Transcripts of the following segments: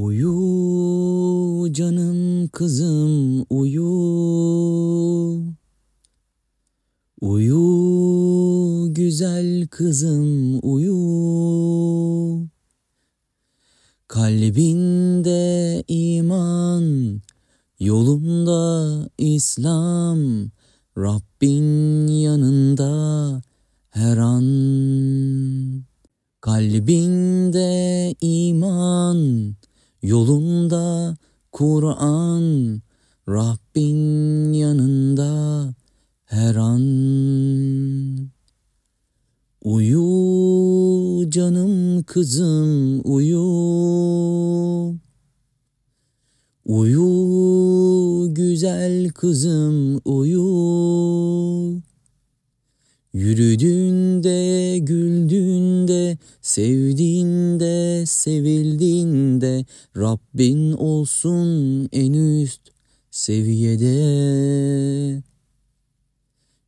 Uyu canım kızım uyu Uyu güzel kızım uyu Kalbinde iman yolunda İslam Rabbin yanında her an Kalbinde iman Yolunda Kur'an Rabbin yanında her an. Uyu canım kızım uyu. Uyu güzel kızım uyu. Yürüdün de güldün de, sevdiğinde, de Rabbin olsun en üst seviyede.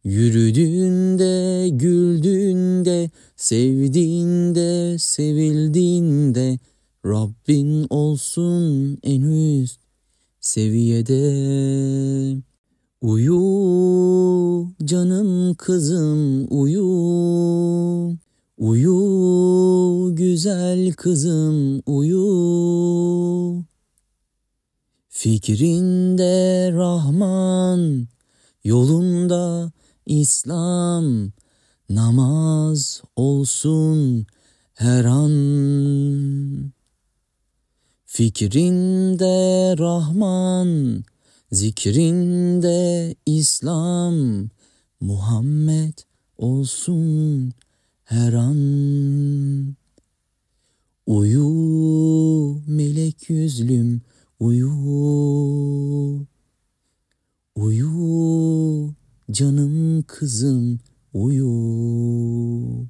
Yürüdüğünde, güldüğünde, sevdiğinde, sevildiğinde, Rabbin olsun en üst seviyede. Uyu canım kızım uyu Uyu güzel kızım uyu. Fikrinde Rahman, yolunda İslam, namaz olsun her an. Fikrinde Rahman, zikrinde İslam, Muhammed olsun her an. Uyu melek yüzlüm uyu Uyu canım kızım uyu